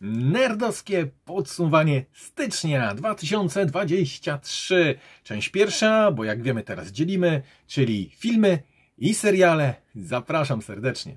Nerdowskie podsumowanie stycznia 2023. Część pierwsza, bo jak wiemy teraz dzielimy, czyli filmy i seriale. Zapraszam serdecznie.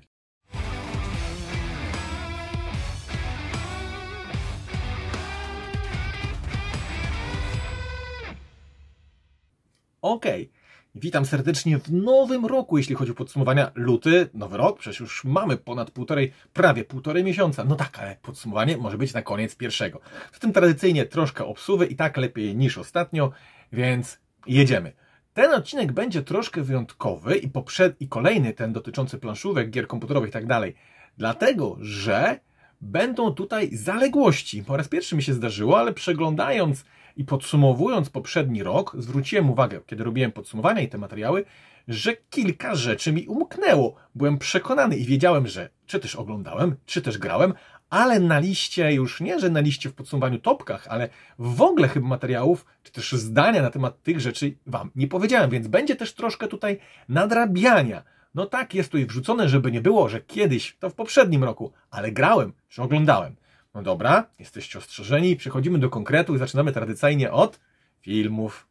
Okej. Okay. Witam serdecznie w nowym roku, jeśli chodzi o podsumowania. Luty, nowy rok, przecież już mamy ponad półtorej, prawie półtorej miesiąca. No tak, ale podsumowanie może być na koniec pierwszego. W tym tradycyjnie troszkę obsuwy i tak lepiej niż ostatnio, więc jedziemy. Ten odcinek będzie troszkę wyjątkowy i, poprzed... i kolejny, ten dotyczący planszówek, gier komputerowych i tak dalej, dlatego że będą tutaj zaległości. Po raz pierwszy mi się zdarzyło, ale przeglądając i podsumowując poprzedni rok, zwróciłem uwagę, kiedy robiłem podsumowania i te materiały, że kilka rzeczy mi umknęło. Byłem przekonany i wiedziałem, że czy też oglądałem, czy też grałem, ale na liście, już nie, że na liście w podsumowaniu topkach, ale w ogóle chyba materiałów, czy też zdania na temat tych rzeczy wam nie powiedziałem, więc będzie też troszkę tutaj nadrabiania. No tak, jest tutaj wrzucone, żeby nie było, że kiedyś, to w poprzednim roku, ale grałem, czy oglądałem. No dobra, jesteście ostrzeżeni, przechodzimy do konkretu i zaczynamy tradycyjnie od filmów.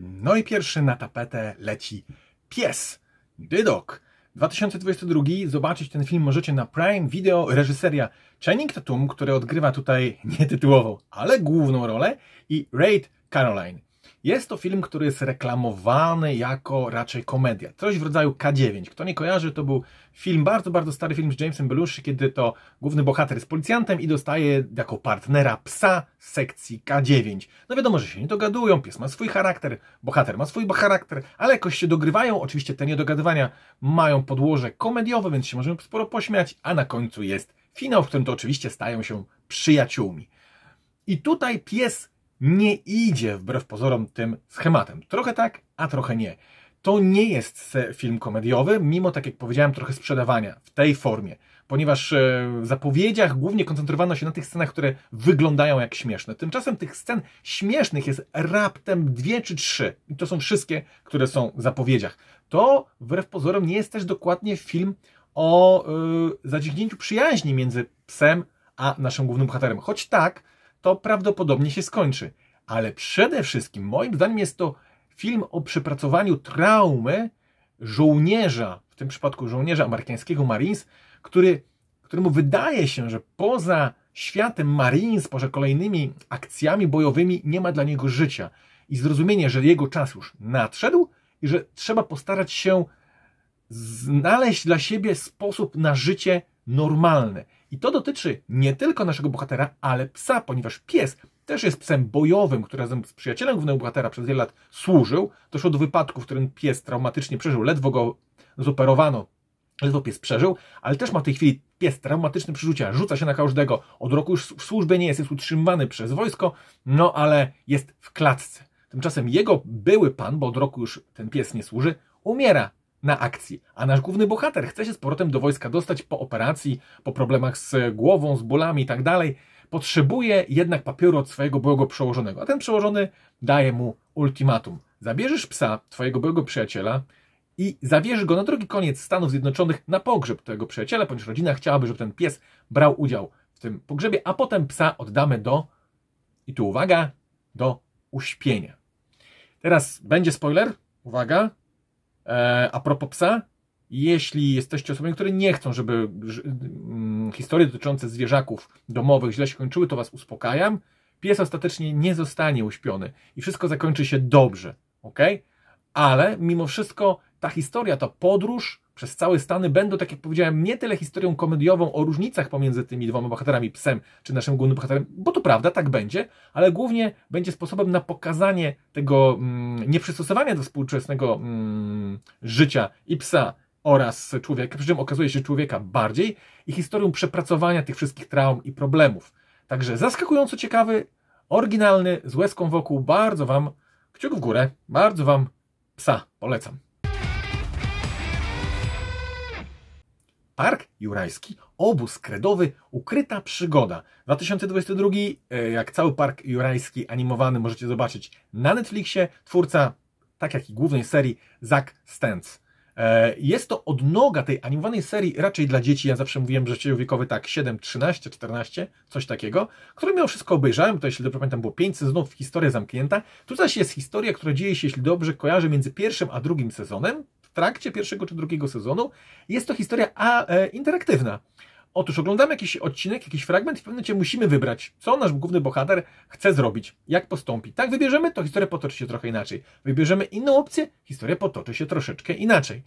No i pierwszy na tapetę leci Pies, Dydok. 2022 zobaczyć ten film możecie na Prime Video. Reżyseria Channing Tatum, który odgrywa tutaj nie tytułową, ale główną rolę i Raid Caroline. Jest to film, który jest reklamowany jako raczej komedia. Coś w rodzaju K9. Kto nie kojarzy, to był film, bardzo, bardzo stary film z Jamesem Belushi, kiedy to główny bohater jest policjantem i dostaje jako partnera psa z sekcji K9. No wiadomo, że się nie dogadują, pies ma swój charakter, bohater ma swój charakter, ale jakoś się dogrywają. Oczywiście te niedogadywania mają podłoże komediowe, więc się możemy sporo pośmiać, a na końcu jest finał, w którym to oczywiście stają się przyjaciółmi. I tutaj pies nie idzie wbrew pozorom tym schematem. Trochę tak, a trochę nie. To nie jest film komediowy, mimo tak jak powiedziałem, trochę sprzedawania w tej formie, ponieważ e, w zapowiedziach głównie koncentrowano się na tych scenach, które wyglądają jak śmieszne. Tymczasem tych scen śmiesznych jest raptem dwie czy trzy, i to są wszystkie, które są w zapowiedziach. To wbrew pozorom nie jest też dokładnie film o yy, e, zadziwnięciu przyjaźni między psem a naszym głównym bohaterem. Choć tak, to prawdopodobnie się skończy. Ale przede wszystkim, moim zdaniem, jest to film o przepracowaniu traumy żołnierza, w tym przypadku żołnierza amerykańskiego Marines, który, któremu wydaje się, że poza światem Marines, poza kolejnymi akcjami bojowymi nie ma dla niego życia. I zrozumienie, że jego czas już nadszedł i że trzeba postarać się znaleźć dla siebie sposób na życie normalne. I to dotyczy nie tylko naszego bohatera, ale psa, ponieważ pies też jest psem bojowym, który razem z przyjacielem głównego bohatera przez wiele lat służył. Doszło do wypadku, w którym pies traumatycznie przeżył, ledwo go zoperowano, ledwo pies przeżył, ale też ma w tej chwili pies traumatyczny przeżycia, rzuca się na każdego, od roku już w służbie nie jest, jest utrzymywany przez wojsko, no ale jest w klatce. Tymczasem jego były pan, bo od roku już ten pies nie służy, umiera na akcji. A nasz główny bohater chce się z powrotem do wojska dostać po operacji, po problemach z głową, z bólami i tak dalej. Potrzebuje jednak papieru od swojego byłego przełożonego. A ten przełożony daje mu ultimatum. Zabierzesz psa, twojego byłego przyjaciela, i zawierzysz go na drugi koniec Stanów Zjednoczonych na pogrzeb tego przyjaciela, ponieważ rodzina chciałaby, żeby ten pies brał udział w tym pogrzebie, a potem psa oddamy do, i tu uwaga, do uśpienia. Teraz będzie spoiler, uwaga, E, a propos psa, jeśli jesteście osobami, które nie chcą, żeby mm, historie dotyczące zwierzaków domowych źle się kończyły, to Was uspokajam. Pies ostatecznie nie zostanie uśpiony i wszystko zakończy się dobrze, ok? Ale mimo wszystko ta historia, ta podróż przez całe Stany będą, tak jak powiedziałem, nie tyle historią komediową o różnicach pomiędzy tymi dwoma bohaterami, psem czy naszym głównym bohaterem, bo to prawda, tak będzie, ale głównie będzie sposobem na pokazanie tego mm, nieprzystosowania do współczesnego mm, życia i psa oraz człowieka, przy czym okazuje się człowieka bardziej i historią przepracowania tych wszystkich traum i problemów. Także zaskakująco ciekawy, oryginalny, z łezką wokół, bardzo Wam kciuk w górę, bardzo Wam psa polecam. Park Jurajski, obóz kredowy, ukryta przygoda. 2022, e, jak cały Park Jurajski animowany możecie zobaczyć na Netflixie, twórca, tak jak i głównej serii, Zack Stentz. E, jest to odnoga tej animowanej serii raczej dla dzieci, ja zawsze mówiłem, że dzieci wiekowy tak 7, 13, 14, coś takiego, które mimo wszystko obejrzałem, to jeśli dobrze pamiętam było 5 sezonów, historia zamknięta. Tu zaś jest historia, która dzieje się, jeśli dobrze kojarzę, między pierwszym a drugim sezonem, trakcie pierwszego czy drugiego sezonu. Jest to historia a, e, interaktywna. Otóż oglądamy jakiś odcinek, jakiś fragment i w pewnym momencie musimy wybrać, co nasz główny bohater chce zrobić, jak postąpi. Tak wybierzemy, to historia potoczy się trochę inaczej. Wybierzemy inną opcję, historia potoczy się troszeczkę inaczej.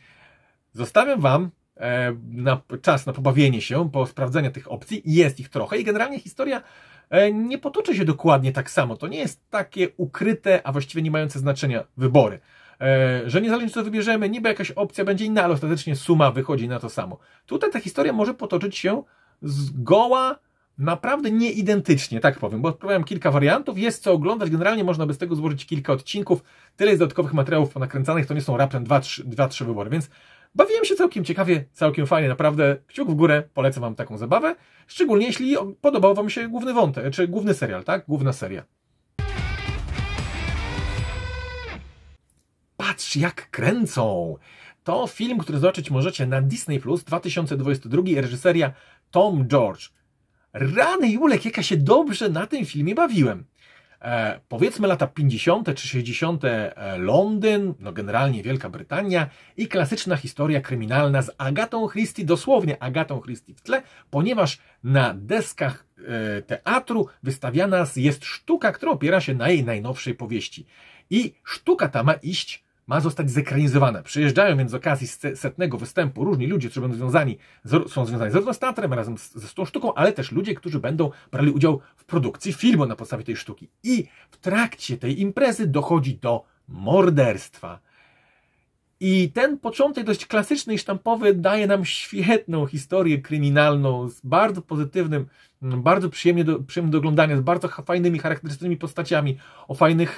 Zostawiam Wam e, na, czas na pobawienie się, po sprawdzeniu tych opcji. Jest ich trochę i generalnie historia e, nie potoczy się dokładnie tak samo. To nie jest takie ukryte, a właściwie nie mające znaczenia wybory. E, że niezależnie co wybierzemy, niby jakaś opcja będzie inna, ale ostatecznie suma wychodzi na to samo. Tutaj ta historia może potoczyć się zgoła naprawdę nieidentycznie, tak powiem, bo odprawiam kilka wariantów, jest co oglądać, generalnie można by z tego złożyć kilka odcinków, tyle jest dodatkowych materiałów nakręcanych, to nie są raptem 2-3 wybory, więc bawiłem się całkiem ciekawie, całkiem fajnie, naprawdę kciuk w górę, polecam Wam taką zabawę, szczególnie jeśli podobał Wam się główny wątek, czy główny serial, tak, główna seria. Patrz jak kręcą! To film, który zobaczyć możecie na Disney Plus 2022, reżyseria Tom George. Rany Julek, jaka się dobrze na tym filmie bawiłem. E, powiedzmy lata 50. czy 60. E, Londyn, no generalnie Wielka Brytania i klasyczna historia kryminalna z Agatą Christie, dosłownie Agatą Christie w tle, ponieważ na deskach e, teatru wystawiana jest sztuka, która opiera się na jej najnowszej powieści. I sztuka ta ma iść ma zostać zekranizowana. Przyjeżdżają więc z okazji setnego występu różni ludzie, którzy będą związani, są związani zarówno z teatrem, razem z, z tą sztuką, ale też ludzie, którzy będą brali udział w produkcji filmu na podstawie tej sztuki. I w trakcie tej imprezy dochodzi do morderstwa. I ten początek dość klasyczny i sztampowy daje nam świetną historię kryminalną z bardzo pozytywnym, mm, bardzo przyjemnie do, przyjemnie do oglądania, z bardzo fajnymi, charakterystycznymi postaciami, o fajnych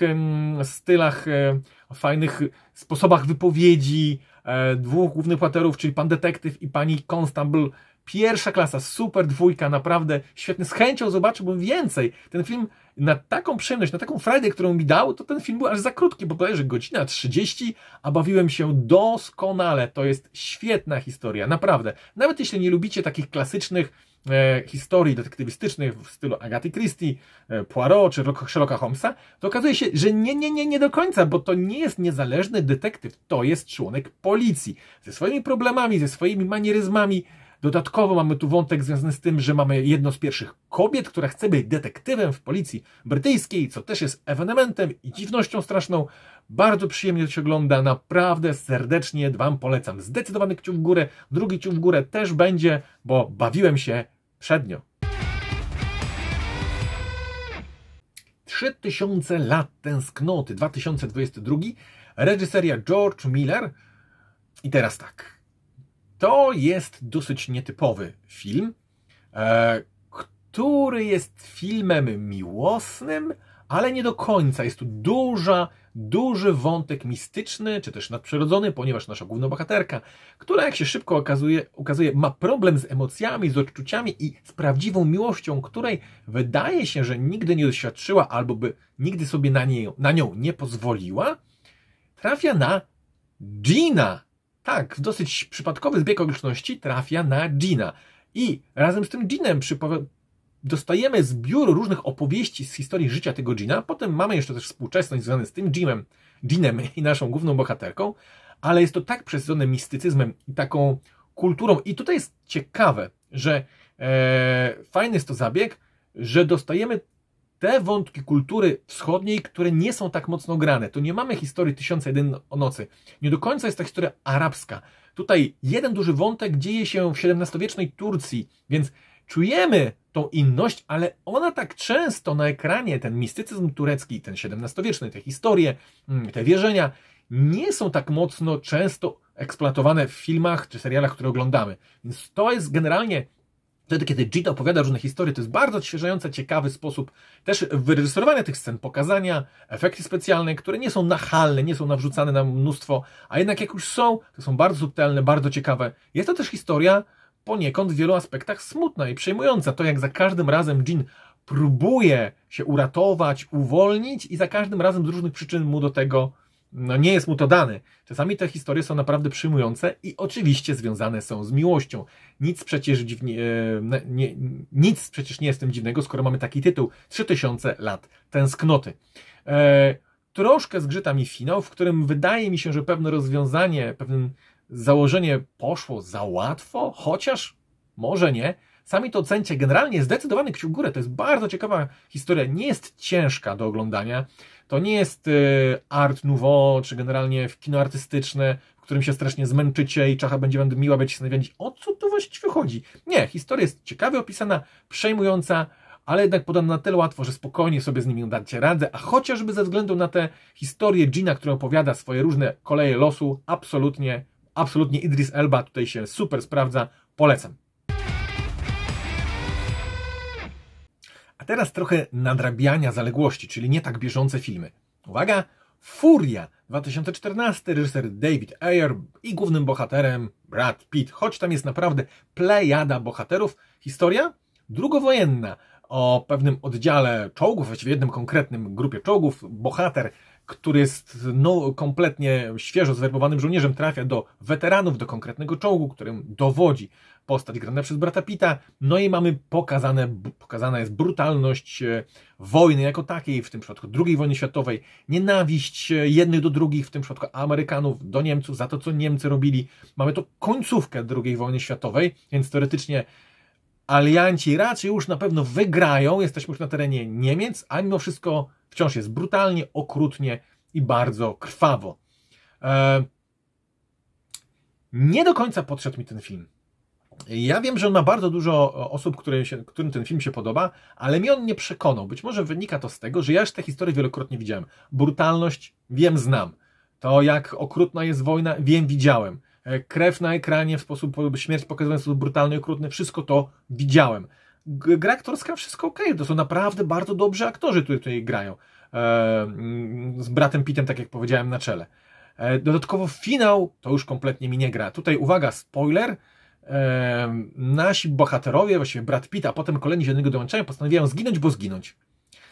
stylach, e, o fajnych sposobach wypowiedzi e, dwóch głównych bohaterów, czyli pan detektyw i pani constable, Pierwsza klasa, super dwójka, naprawdę świetny. Z chęcią zobaczyłbym więcej. Ten film na taką przyjemność, na taką frajdę, którą mi dał, to ten film był aż za krótki, bo że godzina 30, a bawiłem się doskonale. To jest świetna historia, naprawdę. Nawet jeśli nie lubicie takich klasycznych e, historii detektywistycznych w stylu Agaty Christie, e, Poirot czy Sherlocka Holmesa, to okazuje się, że nie, nie, nie, nie do końca, bo to nie jest niezależny detektyw, to jest członek policji. Ze swoimi problemami, ze swoimi manieryzmami, Dodatkowo mamy tu wątek związany z tym, że mamy jedną z pierwszych kobiet, która chce być detektywem w policji brytyjskiej, co też jest ewenementem i dziwnością straszną. Bardzo przyjemnie to się ogląda, naprawdę serdecznie Wam polecam. Zdecydowany kciuk w górę, drugi kciuk w górę też będzie, bo bawiłem się przednio. 3000 lat tęsknoty 2022 reżyseria George Miller. I teraz tak. To jest dosyć nietypowy film, e, który jest filmem miłosnym, ale nie do końca. Jest tu duża, duży wątek mistyczny, czy też nadprzyrodzony, ponieważ nasza główna bohaterka, która jak się szybko okazuje, ma problem z emocjami, z odczuciami i z prawdziwą miłością, której wydaje się, że nigdy nie doświadczyła albo by nigdy sobie na, nie, na nią nie pozwoliła, trafia na Gina, tak, w dosyć przypadkowy zbieg okoliczności trafia na Gina. I razem z tym Ginem dostajemy zbiór różnych opowieści z historii życia tego Gina. Potem mamy jeszcze też współczesność związane z tym Jimem, Ginem i naszą główną bohaterką. Ale jest to tak przesycone mistycyzmem i taką kulturą. I tutaj jest ciekawe, że e, fajny jest to zabieg, że dostajemy te wątki kultury wschodniej, które nie są tak mocno grane. Tu nie mamy historii Tysiąca Jeden Nocy. Nie do końca jest to historia arabska. Tutaj jeden duży wątek dzieje się w XVII-wiecznej Turcji, więc czujemy tą inność, ale ona tak często na ekranie, ten mistycyzm turecki, ten XVII-wieczny, te historie, mm, te wierzenia, nie są tak mocno często eksploatowane w filmach czy serialach, które oglądamy. Więc to jest generalnie Wtedy, kiedy Jin opowiada różne historie, to jest bardzo odświeżający, ciekawy sposób też wyreżyserowania tych scen, pokazania, efekty specjalne, które nie są nachalne, nie są nawrzucane nam mnóstwo, a jednak jak już są, to są bardzo subtelne, bardzo ciekawe. Jest to też historia poniekąd w wielu aspektach smutna i przejmująca. To, jak za każdym razem Jin próbuje się uratować, uwolnić i za każdym razem z różnych przyczyn mu do tego no nie jest mu to dane. Czasami te historie są naprawdę przyjmujące i oczywiście związane są z miłością. Nic przecież, dziwnie, e, nie, nic przecież nie jest tym dziwnego, skoro mamy taki tytuł 3000 lat tęsknoty. E, troszkę zgrzyta mi finał, w którym wydaje mi się, że pewne rozwiązanie, pewne założenie poszło za łatwo, chociaż może nie. Sami to ocencie. Generalnie zdecydowany kciuk górę. To jest bardzo ciekawa historia. Nie jest ciężka do oglądania. To nie jest y, art nouveau, czy generalnie kino artystyczne, w którym się strasznie zmęczycie i czacha będzie wam miła, będziecie się wiedzieć, o co tu właściwie chodzi. Nie, historia jest ciekawie opisana, przejmująca, ale jednak podana na tyle łatwo, że spokojnie sobie z nimi dacie radę, a chociażby ze względu na tę historię Gina, która opowiada swoje różne koleje losu, absolutnie, absolutnie Idris Elba tutaj się super sprawdza, polecam. A teraz trochę nadrabiania zaległości, czyli nie tak bieżące filmy. Uwaga! Furia 2014, reżyser David Ayer i głównym bohaterem Brad Pitt. Choć tam jest naprawdę plejada bohaterów. Historia drugowojenna o pewnym oddziale czołgów, właściwie jednym konkretnym grupie czołgów. Bohater który jest no, kompletnie świeżo zwerbowanym żołnierzem, trafia do weteranów, do konkretnego czołgu, którym dowodzi postać grana przez brata Pita. No i mamy pokazane, pokazana jest brutalność e, wojny jako takiej, w tym przypadku II wojny światowej, nienawiść e, jednych do drugich, w tym przypadku Amerykanów do Niemców za to, co Niemcy robili. Mamy to końcówkę II wojny światowej, więc teoretycznie alianci raczej już na pewno wygrają. Jesteśmy już na terenie Niemiec, a mimo wszystko wciąż jest brutalnie, okrutnie i bardzo krwawo. E, nie do końca podszedł mi ten film. Ja wiem, że on ma bardzo dużo osób, którym, się, którym ten film się podoba, ale mnie on nie przekonał. Być może wynika to z tego, że ja już tę historię wielokrotnie widziałem. Brutalność wiem, znam. To, jak okrutna jest wojna, wiem, widziałem. E, krew na ekranie w sposób, śmierć pokazywana w sposób brutalny i okrutny, wszystko to widziałem. Gra aktorska, wszystko ok, to są naprawdę bardzo dobrzy aktorzy, którzy tutaj grają. E, mm, z bratem Pitem, tak jak powiedziałem, na czele. E, dodatkowo finał to już kompletnie mi nie gra. Tutaj uwaga, spoiler. Nasi bohaterowie, właściwie brat Pitt, a potem kolejni się do niego dołączają, postanawiają zginąć, bo zginąć.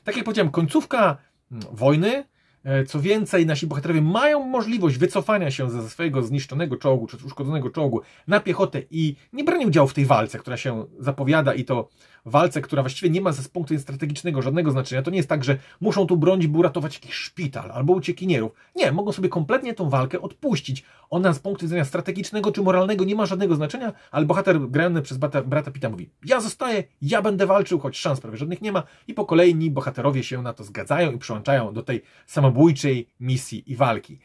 Tak jak powiedziałem, końcówka mm, wojny E, co więcej, nasi bohaterowie mają możliwość wycofania się ze swojego zniszczonego czołgu czy uszkodzonego czołgu na piechotę i nie brania udziału w tej walce, która się zapowiada i to walce, która właściwie nie ma z punktu widzenia strategicznego żadnego znaczenia. To nie jest tak, że muszą tu bronić, by uratować jakiś szpital albo uciekinierów. Nie, mogą sobie kompletnie tą walkę odpuścić. Ona z punktu widzenia strategicznego czy moralnego nie ma żadnego znaczenia, ale bohater grany przez brata, brata Pita mówi: Ja zostaję, ja będę walczył, choć szans prawie żadnych nie ma. I po kolejni bohaterowie się na to zgadzają i przyłączają do tej samobójczej misji i walki.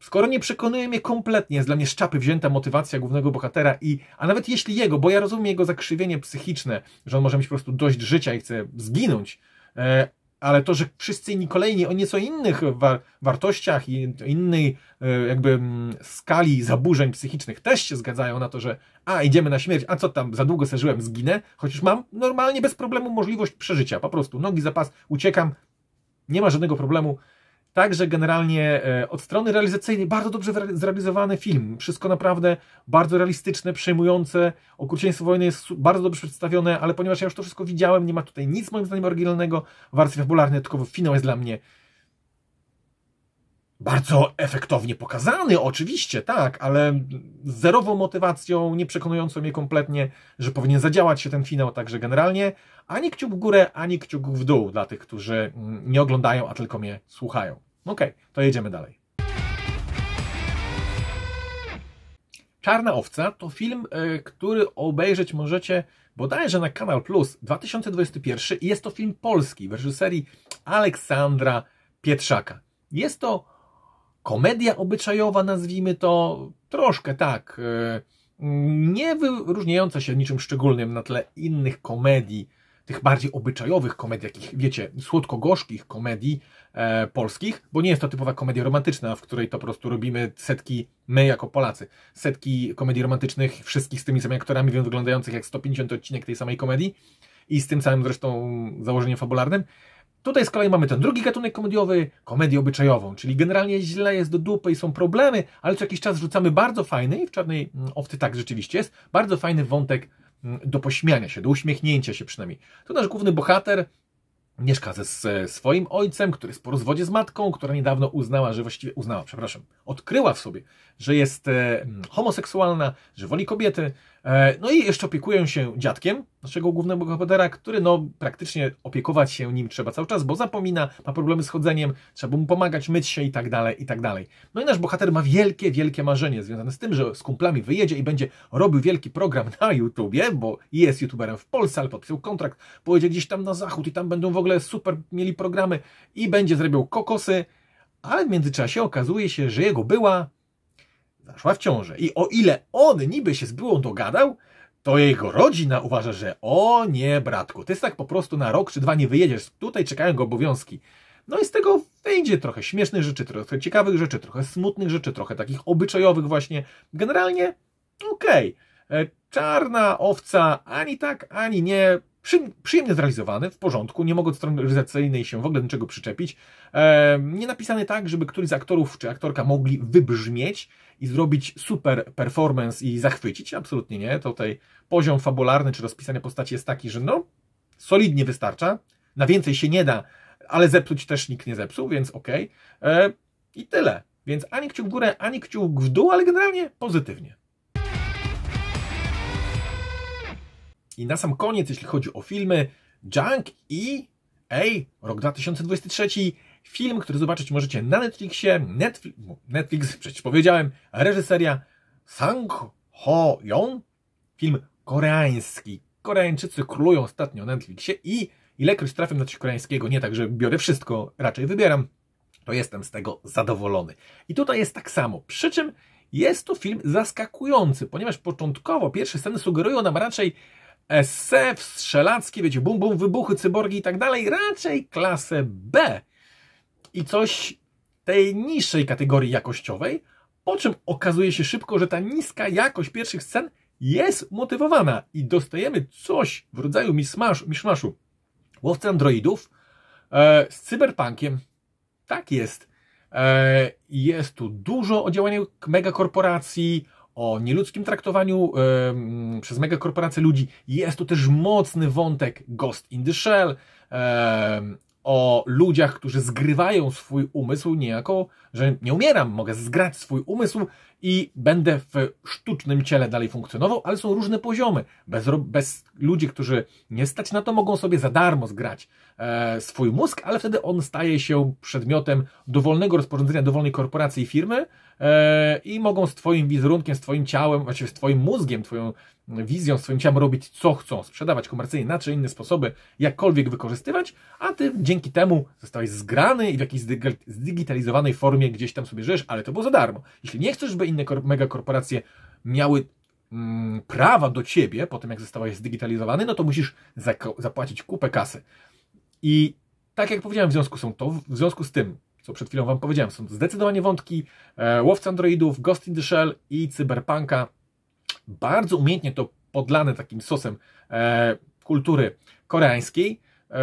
Skoro nie przekonuje mnie kompletnie, jest dla mnie szczapy wzięta motywacja głównego bohatera i, a nawet jeśli jego, bo ja rozumiem jego zakrzywienie psychiczne, że on może mieć po prostu dość życia i chce zginąć, e, ale to, że wszyscy inni kolejni o nieco innych wa wartościach i innej e, jakby m, mm, skali zaburzeń psychicznych też się zgadzają na to, że a, idziemy na śmierć, a co tam, za długo se żyłem, zginę, chociaż mam normalnie bez problemu możliwość przeżycia, po prostu nogi zapas, uciekam, nie ma żadnego problemu, Także generalnie e, od strony realizacyjnej bardzo dobrze zrealizowany film. Wszystko naprawdę bardzo realistyczne, przejmujące. Okrucieństwo wojny jest bardzo dobrze przedstawione, ale ponieważ ja już to wszystko widziałem, nie ma tutaj nic moim zdaniem oryginalnego w wersji fabularnej, tylko finał jest dla mnie bardzo efektownie pokazany, oczywiście, tak, ale z zerową motywacją, nie przekonującą mnie kompletnie, że powinien zadziałać się ten finał, także generalnie ani kciuk w górę, ani kciuk w dół dla tych, którzy mm, nie oglądają, a tylko mnie słuchają. Okej, okay, to jedziemy dalej. Czarna Owca to film, e, który obejrzeć możecie bodajże na Kanal Plus 2021 i jest to film polski w reżyserii Aleksandra Pietrzaka. Jest to komedia obyczajowa, nazwijmy to troszkę tak, e, nie wyróżniająca się niczym szczególnym na tle innych komedii, tych bardziej obyczajowych komedii, jakich wiecie, słodko-gorzkich komedii, E, polskich, bo nie jest to typowa komedia romantyczna, w której to po prostu robimy setki, my jako Polacy, setki komedii romantycznych, wszystkich z tymi samymi aktorami, więc wyglądających jak 150 odcinek tej samej komedii i z tym samym zresztą założeniem fabularnym. Tutaj z kolei mamy ten drugi gatunek komediowy, komedię obyczajową, czyli generalnie źle jest do dupy i są problemy, ale co jakiś czas rzucamy bardzo fajny, i w Czarnej mm, Owcy tak rzeczywiście jest, bardzo fajny wątek mm, do pośmiania się, do uśmiechnięcia się przynajmniej. To nasz główny bohater Mieszka ze, swoim ojcem, który jest po rozwodzie z matką, która niedawno uznała, że właściwie uznała, przepraszam, odkryła w sobie, że jest e, mm, homoseksualna, że woli kobiety, E, no i jeszcze opiekują się dziadkiem naszego głównego bohatera, który no praktycznie opiekować się nim trzeba cały czas, bo zapomina, ma problemy z chodzeniem, trzeba mu pomagać, myć się i tak dalej, i tak dalej. No i nasz bohater ma wielkie, wielkie marzenie związane z tym, że z kumplami wyjedzie i będzie robił wielki program na YouTubie, bo jest youtuberem w Polsce, ale podpisał kontrakt, pojedzie gdzieś tam na zachód i tam będą w ogóle super mieli programy i będzie zrobił kokosy, ale w międzyczasie okazuje się, że jego była weszła w ciążę. I o ile on niby się z byłą dogadał, to jego rodzina uważa, że o nie, bratku, ty jest tak po prostu na rok czy dwa nie wyjedziesz, tutaj czekają go obowiązki. No i z tego wyjdzie trochę śmiesznych rzeczy, trochę ciekawych rzeczy, trochę smutnych rzeczy, trochę takich obyczajowych właśnie. Generalnie okej. Okay. E, czarna owca ani tak, ani nie przyjemnie zrealizowany, w porządku, nie mogę od strony realizacyjnej się w ogóle niczego przyczepić. E, nie napisany tak, żeby któryś z aktorów czy aktorka mogli wybrzmieć i zrobić super performance i zachwycić. Absolutnie nie. Tutaj poziom fabularny czy rozpisania postaci jest taki, że no, solidnie wystarcza. Na więcej się nie da, ale zepsuć też nikt nie zepsuł, więc okej. Okay. E, I tyle. Więc ani kciuk w górę, ani kciuk w dół, ale generalnie pozytywnie. I na sam koniec, jeśli chodzi o filmy, Junk i Ej, rok 2023, film, który zobaczyć możecie na Netflixie, no, Netflix, Netflix przecież powiedziałem, reżyseria Sang Ho Yong, film koreański. Koreańczycy królują ostatnio na Netflixie i ilekroć trafię na coś koreańskiego, nie tak, że biorę wszystko, raczej wybieram, to jestem z tego zadowolony. I tutaj jest tak samo, przy czym jest to film zaskakujący, ponieważ początkowo pierwsze sceny sugerują nam raczej SF, strzelacki, wiecie, bum bum, wybuchy, cyborgi i tak dalej, raczej klasę B i coś tej niższej kategorii jakościowej, po czym okazuje się szybko, że ta niska jakość pierwszych scen jest motywowana i dostajemy coś w rodzaju miszmaszu łowcy androidów e, z cyberpunkiem. Tak jest. E, jest tu dużo o działaniu megakorporacji, o nieludzkim traktowaniu yy, przez megakorporacje ludzi, jest tu też mocny wątek Ghost in the Shell, o ludziach, którzy zgrywają swój umysł niejako, że nie umieram, mogę zgrać swój umysł i będę w sztucznym ciele dalej funkcjonował, ale są różne poziomy. Bez, bez ludzi, którzy nie stać na to, mogą sobie za darmo zgrać e, swój mózg, ale wtedy on staje się przedmiotem dowolnego rozporządzenia, dowolnej korporacji i firmy e, i mogą z Twoim wizerunkiem, z Twoim ciałem, właściwie z Twoim mózgiem, Twoją wizją, swoim ciałem robić co chcą, sprzedawać komercyjnie na czy inne sposoby, jakkolwiek wykorzystywać, a ty dzięki temu zostałeś zgrany i w jakiejś zdigitalizowanej formie gdzieś tam sobie żyjesz, ale to było za darmo. Jeśli nie chcesz, by inne megakorporacje miały mm, prawa do ciebie po tym, jak zostałeś zdigitalizowany, no to musisz zapłacić kupę kasy. I tak jak powiedziałem, w związku, są to, w związku z tym co przed chwilą Wam powiedziałem. Są zdecydowanie wątki e, Łowcy Androidów, Ghost in the Shell i Cyberpunka bardzo umiejętnie to podlane takim sosem e, kultury koreańskiej. E,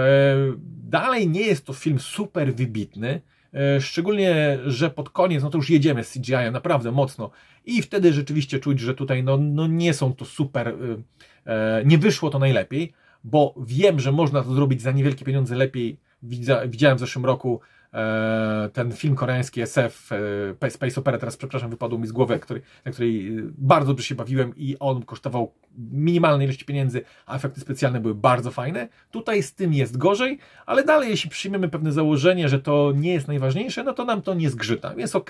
dalej nie jest to film super wybitny, e, szczególnie, że pod koniec, no to już jedziemy z CGI naprawdę mocno i wtedy rzeczywiście czuć, że tutaj no, no nie są to super, y, e, nie wyszło to najlepiej, bo wiem, że można to zrobić za niewielkie pieniądze lepiej. Widziałem w zeszłym roku E, ten film koreański SF, e, Space Opera, teraz przepraszam, wypadł mi z głowy, który, na której e, bardzo dobrze się bawiłem i on kosztował minimalnej ilości pieniędzy, a efekty specjalne były bardzo fajne. Tutaj z tym jest gorzej, ale dalej, jeśli przyjmiemy pewne założenie, że to nie jest najważniejsze, no to nam to nie zgrzyta. Jest ok,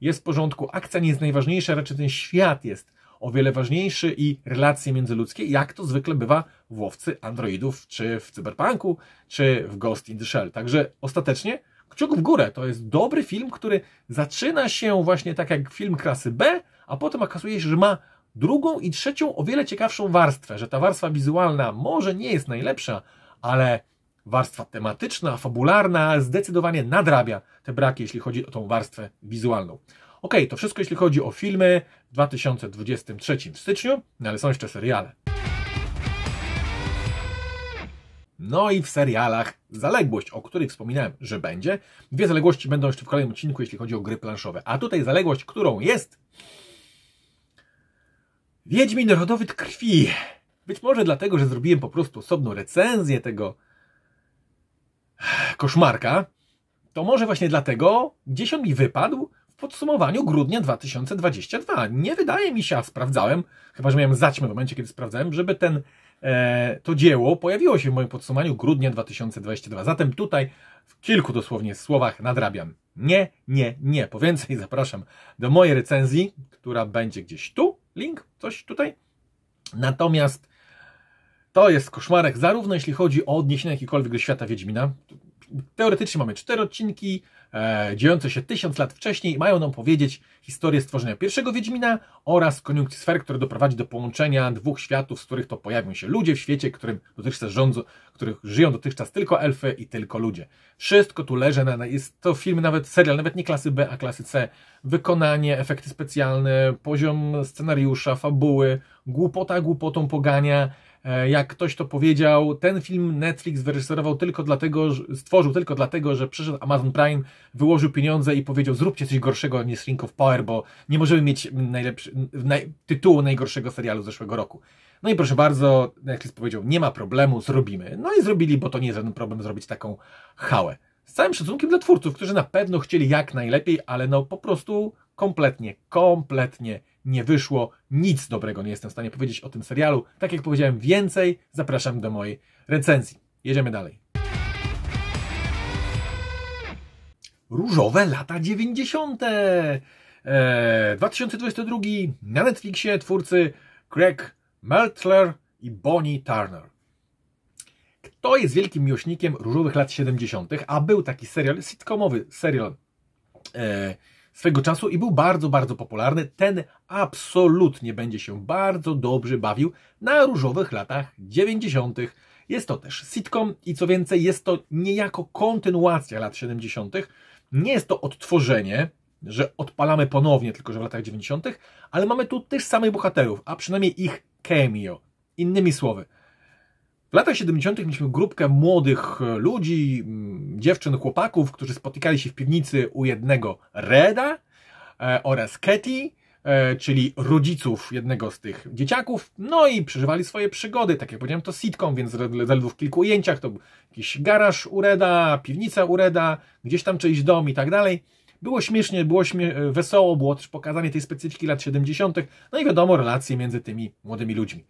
jest w porządku, akcja nie jest najważniejsza, raczej ten świat jest o wiele ważniejszy i relacje międzyludzkie, jak to zwykle bywa w łowcy androidów, czy w Cyberpunku, czy w Ghost in the Shell. Także ostatecznie kciuk w górę. To jest dobry film, który zaczyna się właśnie tak jak film klasy B, a potem okazuje się, że ma drugą i trzecią o wiele ciekawszą warstwę, że ta warstwa wizualna może nie jest najlepsza, ale warstwa tematyczna, fabularna zdecydowanie nadrabia te braki, jeśli chodzi o tą warstwę wizualną. Ok, to wszystko jeśli chodzi o filmy w 2023 w styczniu, no ale są jeszcze seriale. No i w serialach zaległość, o której wspominałem, że będzie. Dwie zaległości będą jeszcze w kolejnym odcinku, jeśli chodzi o gry planszowe. A tutaj zaległość, którą jest Wiedźmin Rodowy Krwi. Być może dlatego, że zrobiłem po prostu osobną recenzję tego koszmarka, to może właśnie dlatego gdzieś on mi wypadł w podsumowaniu grudnia 2022. Nie wydaje mi się, a sprawdzałem, chyba że miałem zaćmę w momencie, kiedy sprawdzałem, żeby ten E, to dzieło pojawiło się w moim podsumowaniu grudnia 2022. Zatem tutaj w kilku dosłownie słowach nadrabiam. Nie, nie, nie. Po więcej zapraszam do mojej recenzji, która będzie gdzieś tu. Link, coś tutaj. Natomiast to jest koszmarek, zarówno jeśli chodzi o odniesienie jakiekolwiek do świata Wiedźmina teoretycznie mamy cztery odcinki e, dziejące się tysiąc lat wcześniej mają nam powiedzieć historię stworzenia pierwszego Wiedźmina oraz koniunkcji sfer, które doprowadzi do połączenia dwóch światów, z których to pojawią się ludzie w świecie, którym dotychczas rządzą, których żyją dotychczas tylko elfy i tylko ludzie. Wszystko tu leży, na, jest to film, nawet serial, nawet nie klasy B, a klasy C. Wykonanie, efekty specjalne, poziom scenariusza, fabuły, głupota głupotą pogania, E, jak ktoś to powiedział, ten film Netflix wyreżyserował tylko dlatego, stworzył tylko dlatego, że przyszedł Amazon Prime, wyłożył pieniądze i powiedział: Zróbcie coś gorszego niż Ring of Power, bo nie możemy mieć najlepszy, naj, tytułu najgorszego serialu zeszłego roku. No i proszę bardzo, Netflix powiedział: Nie ma problemu, zrobimy. No i zrobili, bo to nie jest żaden problem zrobić taką hałę. Z całym szacunkiem dla twórców, którzy na pewno chcieli jak najlepiej, ale no po prostu kompletnie, kompletnie nie wyszło. Nic dobrego nie jestem w stanie powiedzieć o tym serialu. Tak jak powiedziałem, więcej zapraszam do mojej recenzji. Jedziemy dalej. Różowe lata 90. Eee, 2022 na Netflixie twórcy Craig Meltler i Bonnie Turner. Kto jest wielkim miłośnikiem różowych lat 70., a był taki serial sitcomowy, serial e, swego czasu i był bardzo, bardzo popularny. Ten absolutnie będzie się bardzo dobrze bawił na różowych latach 90. Jest to też sitcom i co więcej, jest to niejako kontynuacja lat 70. Nie jest to odtworzenie, że odpalamy ponownie, tylko że w latach 90., ale mamy tu tych samych bohaterów, a przynajmniej ich cameo. Innymi słowy, w latach 70. mieliśmy grupkę młodych e, ludzi, dziewczyn, chłopaków, którzy spotykali się w piwnicy u jednego Reda e, oraz Ketty, e, czyli rodziców jednego z tych dzieciaków, no i przeżywali swoje przygody. Tak jak powiedziałem, to sitcom, więc zaledwie w kilku ujęciach to jakiś garaż Ureda, piwnica Ureda, gdzieś tam czyjś dom i tak dalej. Było śmiesznie, było śmie wesoło, było też pokazanie tej specyfiki lat 70., no i wiadomo, relacje między tymi młodymi ludźmi.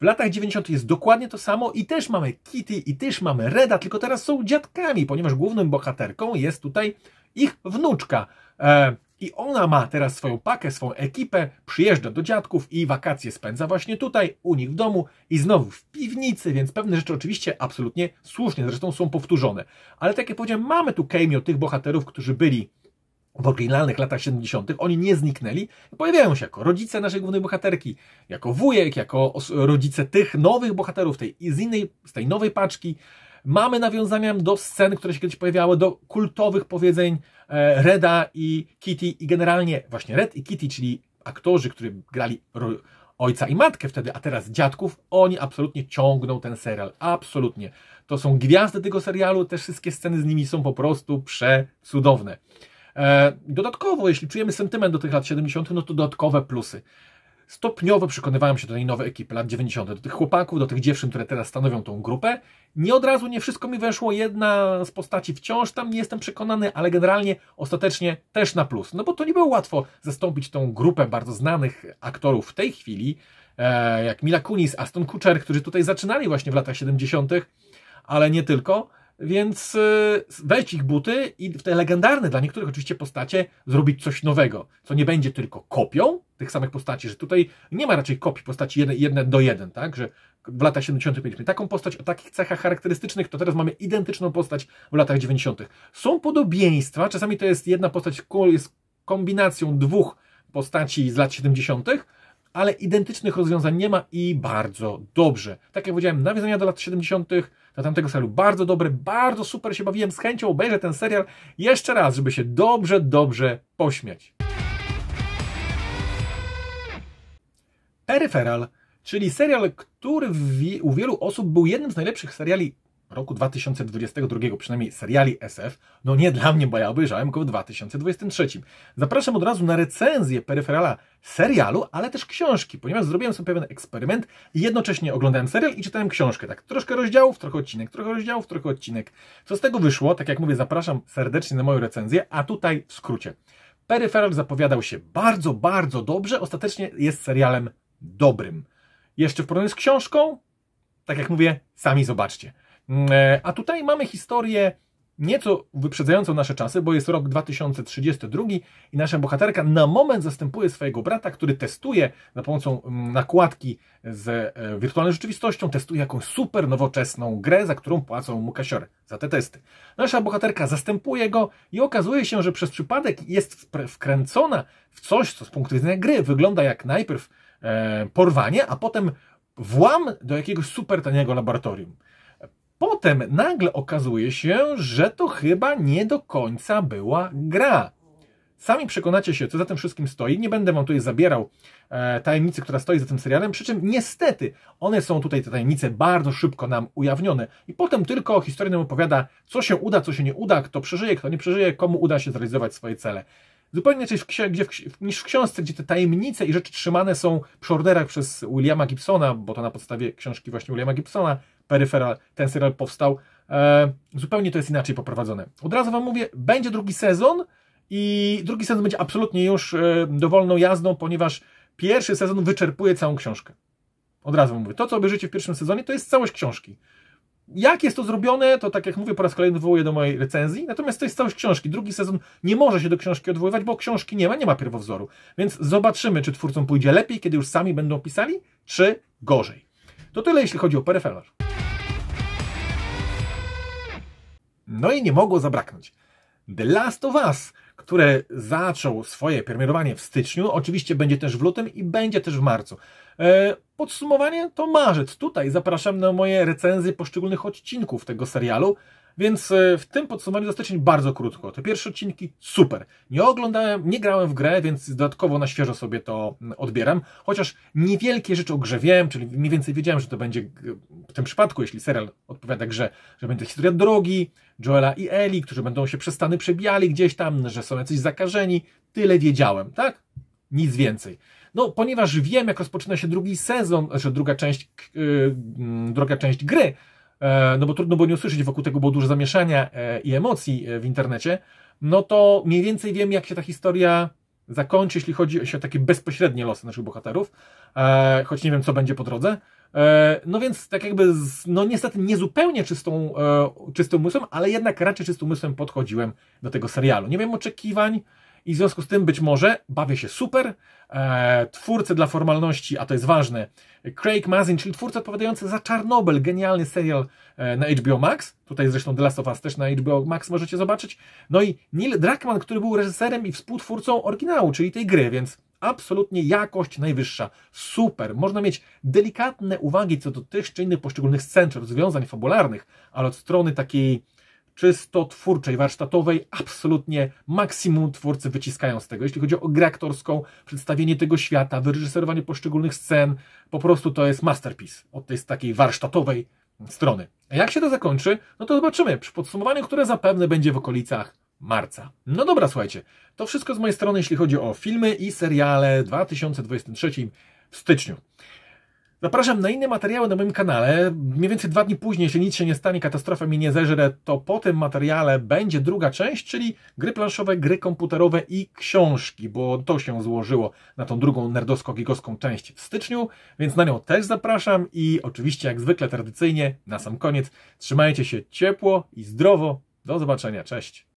W latach 90. jest dokładnie to samo i też mamy Kitty i też mamy Reda, tylko teraz są dziadkami, ponieważ głównym bohaterką jest tutaj ich wnuczka. E, I ona ma teraz swoją pakę, swoją ekipę, przyjeżdża do dziadków i wakacje spędza właśnie tutaj, u nich w domu i znowu w piwnicy, więc pewne rzeczy oczywiście absolutnie słusznie zresztą są powtórzone. Ale tak jak powiedziałem, mamy tu cameo tych bohaterów, którzy byli w oryginalnych latach 70. oni nie zniknęli, pojawiają się jako rodzice naszej głównej bohaterki, jako wujek, jako rodzice tych nowych bohaterów tej, z innej, z tej nowej paczki. Mamy nawiązania do scen, które się kiedyś pojawiały, do kultowych powiedzeń e, Reda i Kitty i generalnie właśnie Red i Kitty, czyli aktorzy, którzy grali ojca i matkę wtedy, a teraz dziadków, oni absolutnie ciągną ten serial. Absolutnie. To są gwiazdy tego serialu, te wszystkie sceny z nimi są po prostu przecudowne. E, dodatkowo, jeśli czujemy sentyment do tych lat 70., no to dodatkowe plusy. Stopniowo przekonywałem się do tej nowej ekipy lat 90., do tych chłopaków, do tych dziewczyn, które teraz stanowią tą grupę. Nie od razu, nie wszystko mi weszło. Jedna z postaci wciąż tam nie jestem przekonany, ale generalnie ostatecznie też na plus. No bo to nie było łatwo zastąpić tą grupę bardzo znanych aktorów w tej chwili, e, jak Mila Kunis, Aston Kutcher, którzy tutaj zaczynali właśnie w latach 70., ale nie tylko. Więc y, wejść ich buty i w te legendarne dla niektórych oczywiście postacie zrobić coś nowego, co nie będzie tylko kopią tych samych postaci, że tutaj nie ma raczej kopii postaci jedne, jedne do jeden, tak? Że w latach 70. mieliśmy taką postać o takich cechach charakterystycznych, to teraz mamy identyczną postać w latach 90. Są podobieństwa, czasami to jest jedna postać, jest kombinacją dwóch postaci z lat 70., ale identycznych rozwiązań nie ma i bardzo dobrze. Tak jak powiedziałem, nawiązania do lat 70 na tamtego serialu. Bardzo dobry, bardzo super się bawiłem, z chęcią obejrzę ten serial jeszcze raz, żeby się dobrze, dobrze pośmiać. Peripheral, czyli serial, który u wielu osób był jednym z najlepszych seriali roku 2022, przynajmniej seriali SF, no nie dla mnie, bo ja obejrzałem go w 2023. Zapraszam od razu na recenzję peryferala serialu, ale też książki, ponieważ zrobiłem sobie pewien eksperyment i jednocześnie oglądałem serial i czytałem książkę. Tak, troszkę rozdziałów, trochę odcinek, trochę rozdziałów, trochę odcinek. Co z tego wyszło? Tak jak mówię, zapraszam serdecznie na moją recenzję, a tutaj w skrócie. Peryferal zapowiadał się bardzo, bardzo dobrze, ostatecznie jest serialem dobrym. Jeszcze w porównaniu z książką, tak jak mówię, sami zobaczcie. Mm, e, a tutaj mamy historię nieco wyprzedzającą nasze czasy, bo jest rok 2032 i nasza bohaterka na moment zastępuje swojego brata, który testuje za pomocą mm, nakładki z e, wirtualną rzeczywistością, testuje jakąś super nowoczesną grę, za którą płacą mu kasiory za te testy. Nasza bohaterka zastępuje go i okazuje się, że przez przypadek jest wkręcona w coś, co z punktu widzenia gry wygląda jak najpierw e, porwanie, a potem włam do jakiegoś super taniego laboratorium. Potem nagle okazuje się, że to chyba nie do końca była gra. Sami przekonacie się, co za tym wszystkim stoi. Nie będę wam tutaj zabierał e, tajemnicy, która stoi za tym serialem. Przy czym niestety one są tutaj, te tajemnice, bardzo szybko nam ujawnione. I potem tylko historia nam opowiada, co się uda, co się nie uda, kto przeżyje, kto nie przeżyje, komu uda się zrealizować swoje cele. Zupełnie inaczej w gdzie w, niż w książce, gdzie te tajemnice i rzeczy trzymane są przy orderach przez Williama Gibsona, bo to na podstawie książki właśnie Williama Gibsona, peryferal ten serial powstał. E, zupełnie to jest inaczej poprowadzone. Od razu Wam mówię, będzie drugi sezon i drugi sezon będzie absolutnie już e, dowolną jazdą, ponieważ pierwszy sezon wyczerpuje całą książkę. Od razu Wam mówię, to co obejrzycie w pierwszym sezonie to jest całość książki. Jak jest to zrobione, to tak jak mówię, po raz kolejny wywołuję do mojej recenzji, natomiast to jest całość książki. Drugi sezon nie może się do książki odwoływać, bo książki nie ma, nie ma pierwowzoru. Więc zobaczymy, czy twórcom pójdzie lepiej, kiedy już sami będą pisali, czy gorzej. To tyle, jeśli chodzi o peryferal. No i nie mogło zabraknąć. The Last of Us, które zaczął swoje premierowanie w styczniu, oczywiście będzie też w lutym i będzie też w marcu. E, podsumowanie to marzec. Tutaj zapraszam na moje recenzje poszczególnych odcinków tego serialu. Więc e, w tym podsumowaniu za styczeń bardzo krótko. Te pierwsze odcinki super. Nie oglądałem, nie grałem w grę, więc dodatkowo na świeżo sobie to mm, odbieram. Chociaż niewielkie rzeczy o grze wiem, czyli mniej więcej wiedziałem, że to będzie w tym przypadku, jeśli serial odpowiada grze, że będzie historia drogi, Joela i Eli, którzy będą się przez Stany przebijali gdzieś tam, że są jacyś zakażeni. Tyle wiedziałem, tak? Nic więcej. No, ponieważ wiem, jak rozpoczyna się drugi sezon, że znaczy druga część, yy, druga część gry, e, no bo trudno było nie usłyszeć, wokół tego było dużo zamieszania e, i emocji e, w internecie, no to mniej więcej wiem, jak się ta historia zakończy, jeśli chodzi o takie bezpośrednie losy naszych bohaterów, e, choć nie wiem, co będzie po drodze. E, no więc tak jakby, z, no niestety nie zupełnie czystą, e, czystym umysłem, ale jednak raczej czystym umysłem podchodziłem do tego serialu. Nie miałem oczekiwań, i w związku z tym być może bawię się super. E, twórcy dla formalności, a to jest ważne, Craig Mazin, czyli twórca odpowiadający za Czarnobyl, genialny serial e, na HBO Max. Tutaj zresztą The Last of Us też na HBO Max możecie zobaczyć. No i Neil Druckmann, który był reżyserem i współtwórcą oryginału, czyli tej gry, więc absolutnie jakość najwyższa. Super. Można mieć delikatne uwagi co do tych czy innych poszczególnych scen czy rozwiązań fabularnych, ale od strony takiej czysto twórczej, warsztatowej, absolutnie maksimum twórcy wyciskają z tego. Jeśli chodzi o grę aktorską, przedstawienie tego świata, wyreżyserowanie poszczególnych scen, po prostu to jest masterpiece od tej takiej warsztatowej strony. A jak się to zakończy, no to zobaczymy przy podsumowaniu, które zapewne będzie w okolicach marca. No dobra, słuchajcie, to wszystko z mojej strony, jeśli chodzi o filmy i seriale w 2023 w styczniu. Zapraszam na inne materiały na moim kanale. Mniej więcej dwa dni później, jeśli nic się nie stanie, katastrofa mi nie zeżre, to po tym materiale będzie druga część, czyli gry planszowe, gry komputerowe i książki, bo to się złożyło na tą drugą nerdowsko-gigowską część w styczniu, więc na nią też zapraszam i oczywiście jak zwykle tradycyjnie na sam koniec trzymajcie się ciepło i zdrowo. Do zobaczenia, cześć!